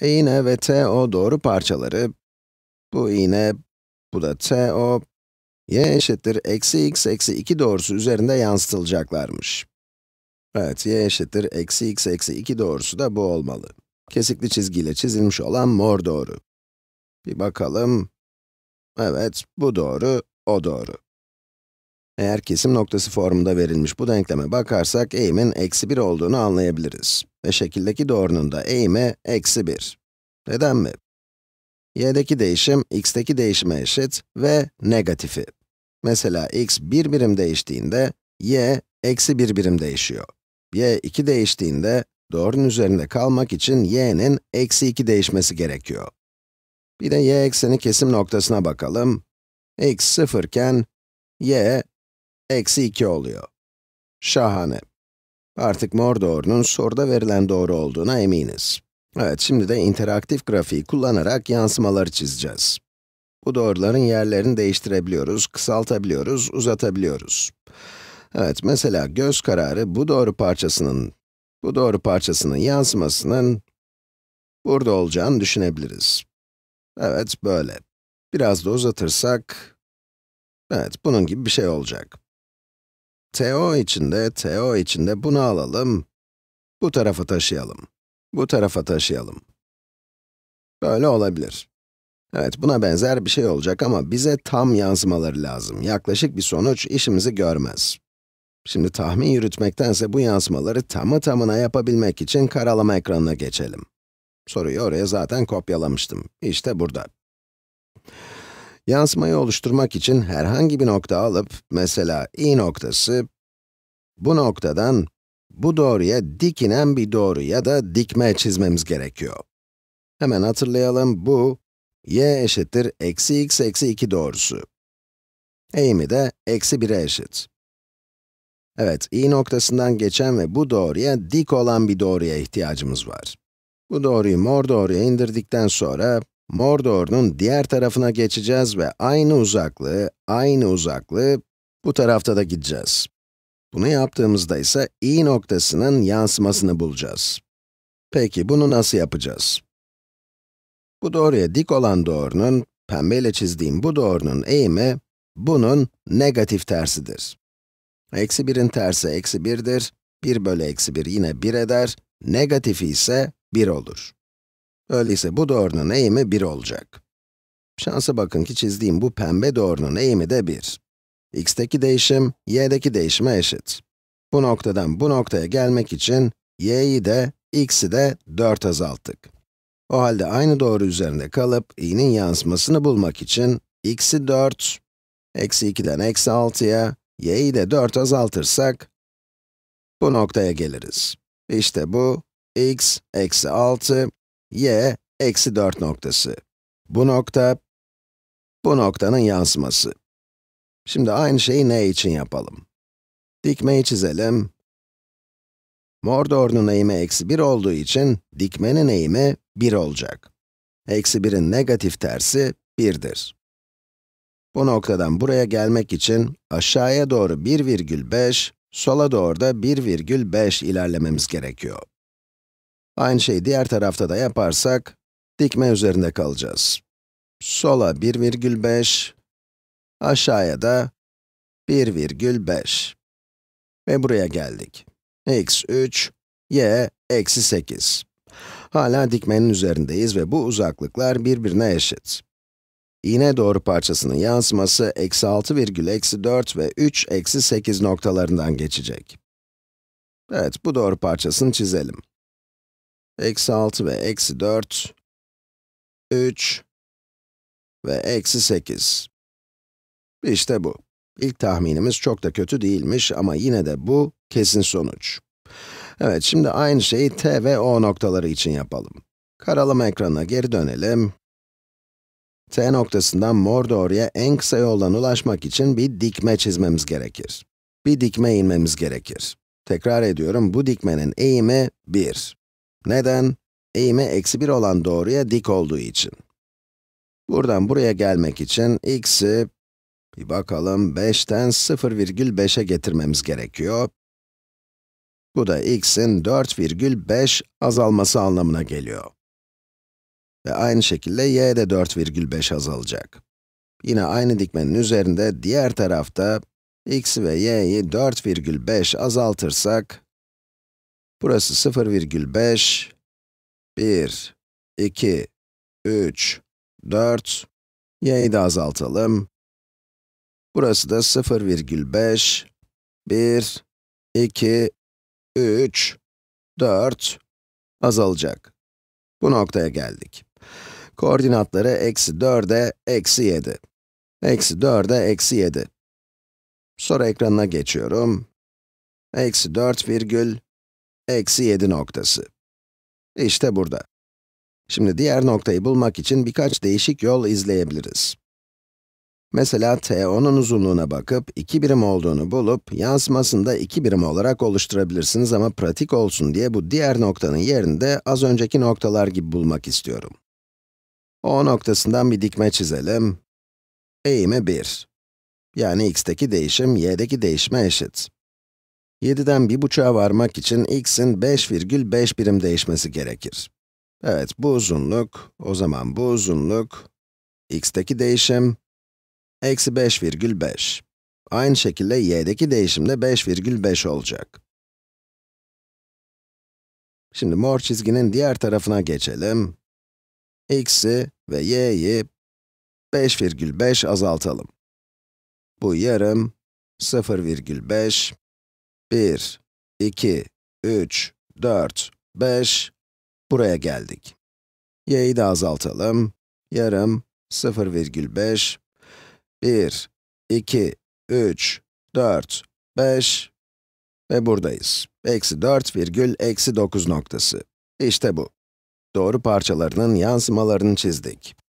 E, iğne ve TO doğru parçaları. Bu iğne, bu da TO, y eşittir eksi x eksi 2 doğrusu üzerinde yansıtılacaklarmış. Evet, y eşittir eksi x eksi 2 doğrusu da bu olmalı. Kesikli çizgiyle çizilmiş olan mor doğru. Bir bakalım. Evet, bu doğru, o doğru. Eğer kesim noktası formunda verilmiş bu denkleme bakarsak, eğimin eksi 1 olduğunu anlayabiliriz ve şekildeki doğrunun da eğimi eksi 1. Neden mi? y'deki değişim, x'teki değişime eşit ve negatifi. Mesela x 1 birim değiştiğinde, y eksi 1 birim değişiyor. y 2 değiştiğinde, doğrunun üzerinde kalmak için y'nin eksi 2 değişmesi gerekiyor. Bir de y ekseni kesim noktasına bakalım. x 0 iken, y eksi 2 oluyor. Şahane. Artık Mordor'un soruda verilen doğru olduğuna eminiz. Evet, şimdi de interaktif grafiği kullanarak yansımaları çizeceğiz. Bu doğruların yerlerini değiştirebiliyoruz, kısaltabiliyoruz, uzatabiliyoruz. Evet, mesela göz kararı bu doğru parçasının, bu doğru parçasının yansımasının burada olacağını düşünebiliriz. Evet, böyle. Biraz da uzatırsak, evet, bunun gibi bir şey olacak. TO içinde, TO içinde bunu alalım, bu tarafa taşıyalım, bu tarafa taşıyalım. Böyle olabilir. Evet, buna benzer bir şey olacak ama bize tam yansımaları lazım. Yaklaşık bir sonuç işimizi görmez. Şimdi tahmin yürütmektense bu yansımaları tamı tamına yapabilmek için karalama ekranına geçelim. Soruyu oraya zaten kopyalamıştım. İşte burada. Yansımayı oluşturmak için herhangi bir nokta alıp, mesela i noktası, bu noktadan bu doğruya dik inen bir doğru ya da dikme çizmemiz gerekiyor. Hemen hatırlayalım, bu y eşittir eksi x eksi 2 doğrusu. Eğimi de eksi 1'e eşit. Evet, i noktasından geçen ve bu doğruya dik olan bir doğruya ihtiyacımız var. Bu doğruyu mor doğruya indirdikten sonra, Mordor'un diğer tarafına geçeceğiz ve aynı uzaklığı, aynı uzaklığı bu tarafta da gideceğiz. Bunu yaptığımızda ise i noktasının yansımasını bulacağız. Peki bunu nasıl yapacağız? Bu doğruya dik olan doğrunun, pembeyle çizdiğim bu doğrunun eğimi, bunun negatif tersidir. Eksi 1'in tersi eksi 1'dir, 1 bölü eksi 1 yine 1 eder, negatifi ise 1 olur. Öyleyse bu doğrunun eğimi 1 olacak. Şansa bakın ki çizdiğim bu pembe doğrunun eğimi de 1. x'teki değişim, y'deki değişime eşit. Bu noktadan bu noktaya gelmek için y'yi de, x'i de 4 azalttık. O halde aynı doğru üzerinde kalıp i'nin yansımasını bulmak için x'i 4, eksi 2'den eksi 6'ya, y'yi de 4 azaltırsak bu noktaya geliriz. İşte bu, x eksi 6 y eksi 4 noktası. Bu nokta, bu noktanın yansıması. Şimdi aynı şeyi ne için yapalım? Dikmeyi çizelim. Mor doğrunun eğimi eksi 1 olduğu için dikmenin eğimi 1 olacak. Eksi 1'in negatif tersi 1'dir. Bu noktadan buraya gelmek için aşağıya doğru 1,5, sola doğru da 1,5 ilerlememiz gerekiyor. Aynı şeyi diğer tarafta da yaparsak, dikme üzerinde kalacağız. Sola 1,5, aşağıya da 1,5. Ve buraya geldik. x 3, y eksi 8. Hala dikmenin üzerindeyiz ve bu uzaklıklar birbirine eşit. İğne doğru parçasının yansıması eksi 6 virgül eksi 4 ve 3 eksi 8 noktalarından geçecek. Evet, bu doğru parçasını çizelim. Eksi 6 ve eksi 4, 3 ve eksi 8. İşte bu. İlk tahminimiz çok da kötü değilmiş ama yine de bu kesin sonuç. Evet, şimdi aynı şeyi t ve o noktaları için yapalım. Karalama ekranına geri dönelim. t noktasından mor doğruya en kısa yoldan ulaşmak için bir dikme çizmemiz gerekir. Bir dikme inmemiz gerekir. Tekrar ediyorum, bu dikmenin eğimi 1. Neden? Eğimi eksi 1 olan doğruya dik olduğu için. Buradan buraya gelmek için x'i, bir bakalım 5'ten 0,5'e getirmemiz gerekiyor. Bu da x'in 4,5 azalması anlamına geliyor. Ve aynı şekilde y de 4,5 azalacak. Yine aynı dikmenin üzerinde diğer tarafta x ve y'yi 4,5 azaltırsak, Burası 0,5, 1, 2, 3, 4, y'yi de azaltalım. Burası da 0,5, 1, 2, 3, 4 azalacak. Bu noktaya geldik. Koordinatları eksi 4'e eksi 7. Eksi 4'e eksi 7. Sonra ekranına geçiyorum. Eksi 4 virgül Eksi 7 noktası. İşte burada. Şimdi diğer noktayı bulmak için birkaç değişik yol izleyebiliriz. Mesela TO'nun uzunluğuna bakıp 2 birim olduğunu bulup yansımasını da 2 birim olarak oluşturabilirsiniz ama pratik olsun diye bu diğer noktanın yerini de az önceki noktalar gibi bulmak istiyorum. O noktasından bir dikme çizelim. Eğimi 1. Yani x'teki değişim y'deki değişime eşit. 7'den 1.5'a varmak için x'in 5,5 birim değişmesi gerekir. Evet, bu uzunluk, o zaman bu uzunluk, x'teki değişim, eksi 5,5. Aynı şekilde y'deki değişim de 5,5 olacak. Şimdi mor çizginin diğer tarafına geçelim. x'i ve y'yi 5,5 azaltalım. Bu yarım, 0,5 1, 2, 3, 4, 5, buraya geldik. y'yi de azaltalım. Yarım, 0,5, 1, 2, 3, 4, 5 ve buradayız. Eksi 4 virgül eksi 9 noktası. İşte bu. Doğru parçalarının yansımalarını çizdik.